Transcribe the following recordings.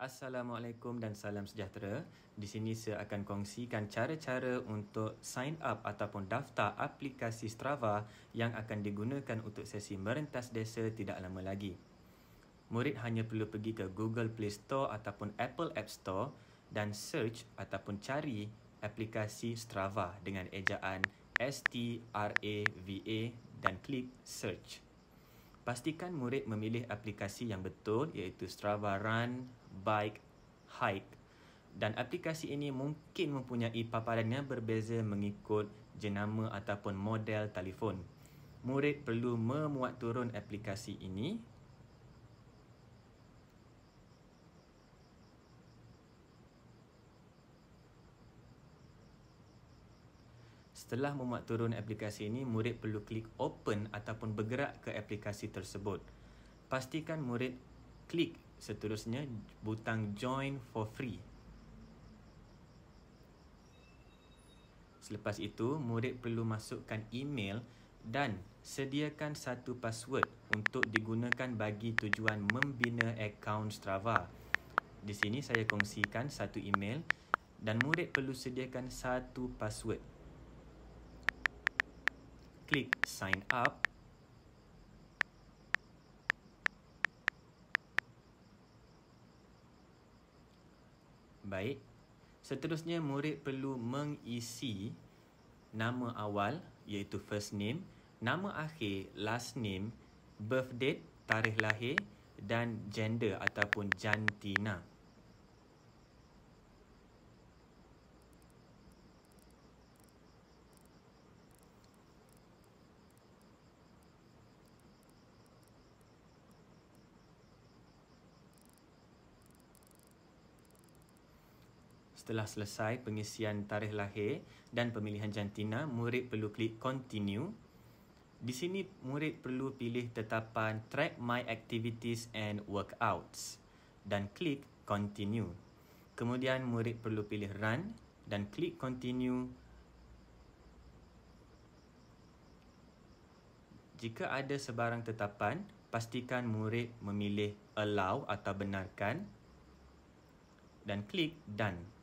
Assalamualaikum dan salam sejahtera. Di sini saya akan kongsikan cara-cara untuk sign up ataupun daftar aplikasi Strava yang akan digunakan untuk sesi merentas desa tidak lama lagi. Murid hanya perlu pergi ke Google Play Store ataupun Apple App Store dan search ataupun cari aplikasi Strava dengan ejaan S T R A V A dan klik search. Pastikan murid memilih aplikasi yang betul iaitu Strava Run, Bike, Hike dan aplikasi ini mungkin mempunyai paparan yang berbeza mengikut jenama ataupun model telefon. Murid perlu memuat turun aplikasi ini Setelah memuat turun aplikasi ini, murid perlu klik open ataupun bergerak ke aplikasi tersebut. Pastikan murid klik seterusnya butang join for free. Selepas itu, murid perlu masukkan email dan sediakan satu password untuk digunakan bagi tujuan membina akaun Strava. Di sini saya kongsikan satu email dan murid perlu sediakan satu password klik sign up. Baik. Seterusnya murid perlu mengisi nama awal iaitu first name, nama akhir last name, birth date tarikh lahir dan gender ataupun jantina. Setelah selesai pengisian tarikh lahir dan pemilihan jantina, murid perlu klik continue. Di sini murid perlu pilih tetapan track my activities and workouts dan klik continue. Kemudian murid perlu pilih run dan klik continue. Jika ada sebarang tetapan, pastikan murid memilih allow atau benarkan dan klik done.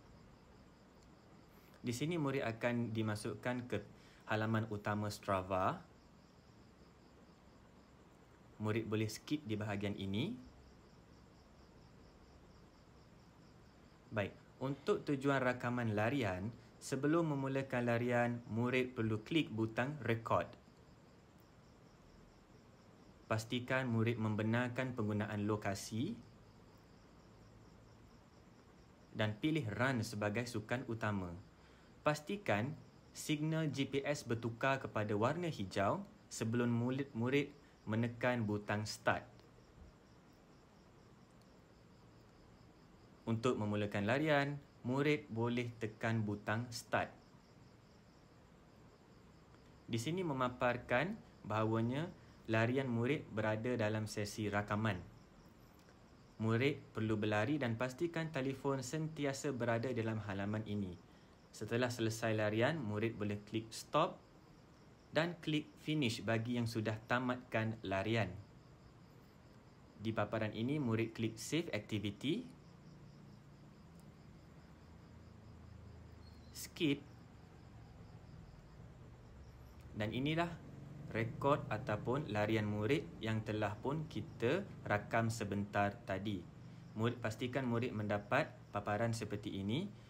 Di sini murid akan dimasukkan ke halaman utama Strava. Murid boleh skip di bahagian ini. Baik, untuk tujuan rakaman larian, sebelum memulakan larian, murid perlu klik butang record. Pastikan murid membenarkan penggunaan lokasi dan pilih run sebagai sukan utama pastikan signal GPS bertukar kepada warna hijau sebelum murid-murid menekan butang start. Untuk memulakan larian, murid boleh tekan butang start. Di sini memaparkan bahawanya larian murid berada dalam sesi rakaman. Murid perlu berlari dan pastikan telefon sentiasa berada dalam halaman ini. Setelah selesai larian, murid boleh klik stop dan klik finish bagi yang sudah tamatkan larian. Di paparan ini, murid klik save activity. Skip. Dan inilah rekod ataupun larian murid yang telah pun kita rakam sebentar tadi. Murid pastikan murid mendapat paparan seperti ini.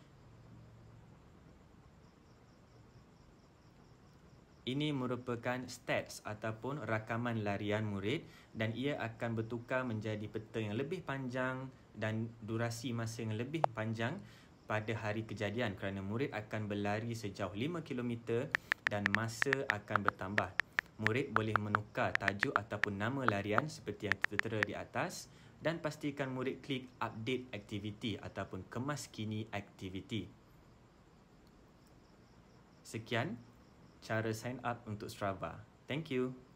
Ini merupakan stats ataupun rakaman larian murid dan ia akan bertukar menjadi peta yang lebih panjang dan durasi masa yang lebih panjang pada hari kejadian kerana murid akan berlari sejauh 5 km dan masa akan bertambah. Murid boleh menukar tajuk ataupun nama larian seperti yang tertera di atas dan pastikan murid klik update activity ataupun kemas kini activity. Sekian cara sign up untuk Strava. Thank you.